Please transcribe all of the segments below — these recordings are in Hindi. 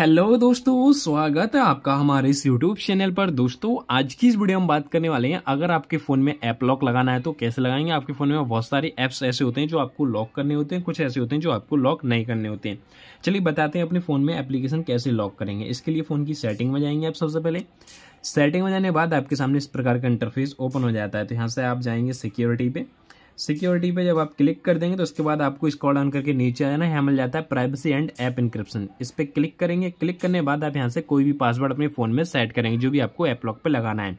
हेलो दोस्तों स्वागत है आपका हमारे इस यूट्यूब चैनल पर दोस्तों आज की इस वीडियो हम बात करने वाले हैं अगर आपके फ़ोन में ऐप लॉक लगाना है तो कैसे लगाएंगे आपके फ़ोन में बहुत सारे ऐप्स ऐसे होते हैं जो आपको लॉक करने होते हैं कुछ ऐसे होते हैं जो आपको लॉक नहीं करने होते हैं चलिए बताते हैं अपने फ़ोन में एप्लीकेशन कैसे लॉक करेंगे इसके लिए फ़ोन की सेटिंग में जाएंगे आप सबसे पहले सेटिंग में जाने के बाद आपके सामने इस प्रकार का इंटरफेस ओपन हो जाता है तो यहाँ से आप जाएंगे सिक्योरिटी पे सिक्योरिटी पे जब आप क्लिक कर देंगे तो उसके बाद आपको स्कॉल डाउन करके नीचे आना यहाँ मिल जाता है प्राइवेसी एंड ऐप इंक्रिप्शन इस पर क्लिक करेंगे क्लिक करने के बाद आप यहाँ से कोई भी पासवर्ड अपने फ़ोन में सेट करेंगे जो भी आपको ऐप लॉक पर लगाना है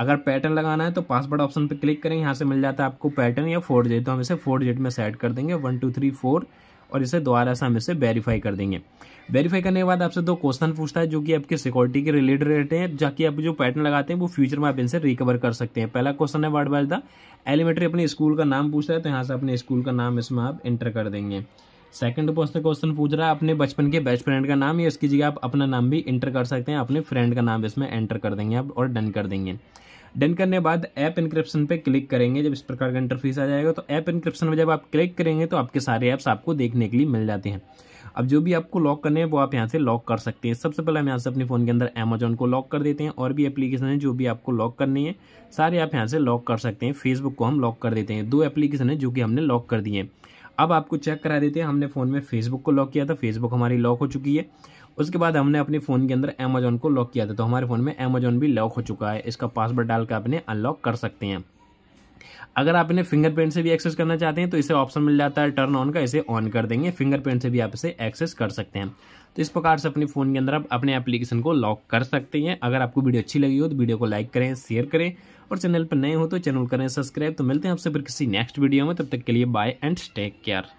अगर पैटर्न लगाना है तो पासवर्ड ऑप्शन पर क्लिक करेंगे यहाँ से मिल जाता है आपको पैटर्न या फोर जेड तो हम इसे फोर जेड में सेट कर देंगे वन टू थ्री फोर और इसे दोबारा से हम इसे वेरीफाई कर देंगे वेरीफाई करने के बाद आपसे दो क्वेश्चन पूछता है जो कि आपके सिक्योरिटी के रिलेटेड रहते हैं जबकि आप जो पैटर्न लगाते हैं वो फ्यूचर में आप इनसे रिकवर कर सकते हैं पहला क्वेश्चन है वर्ड बाइज द एलिमेंट्री अपने स्कूल का नाम पूछता है तो यहाँ से अपने स्कूल का नाम इसमें आप एंटर कर देंगे सेकंड क्वेश्चन क्वेश्चन पूछ रहा है अपने बचपन के बेस्ट फ्रेंड का नाम या इसकी जगह आप अपना नाम भी इंटर कर सकते हैं अपने फ्रेंड का नाम इसमें एंटर कर देंगे आप और डन कर देंगे डन करने बाद ऐप इंक्रिप्शन पे क्लिक करेंगे जब इस प्रकार का इंटरफेस आ जाएगा तो ऐप इंक्रिप्शन में जब आप क्लिक करेंगे तो आपके सारे ऐप्स आपको देखने के लिए मिल जाते हैं अब जो भी आपको लॉक करने हैं वो आप यहाँ से लॉक कर सकते हैं सबसे पहले हम यहाँ से अपने फ़ोन के अंदर अमेजोन को लॉक कर देते हैं और भी एप्लीकेशन है जो भी आपको लॉक करनी है सारे आप यहाँ से लॉक कर सकते हैं फेसबुक को हम लॉक कर देते हैं दो एप्लीकेशन है जो कि हमने लॉक कर दिए हैं अब आपको चेक करा देते हैं हमने फ़ोन में फेसबुक को लॉक किया था फेसबुक हमारी लॉक हो चुकी है उसके बाद हमने अपने फ़ोन के अंदर अमेजोन को लॉक किया था तो हमारे फ़ोन में अमेजोन भी लॉक हो चुका है इसका पासवर्ड डाल कर अपने अनलॉक कर सकते हैं अगर आप इन्हें फिंगरप्रिंट से भी एक्सेस करना चाहते हैं तो इसे ऑप्शन मिल जाता है टर्न ऑन का इसे ऑन कर देंगे फिंगरप्रिंट से भी आप इसे एक्सेस कर सकते हैं तो इस प्रकार से अपने फ़ोन के अंदर आप अपने एप्लीकेशन को लॉक कर सकते हैं अगर आपको वीडियो अच्छी लगी हो तो वीडियो को लाइक करें शेयर करें और चैनल पर नए हो तो चैनल करें सब्सक्राइब तो मिलते हैं आपसे फिर किसी नेक्स्ट वीडियो में तब तक के लिए बाय एंड टेक केयर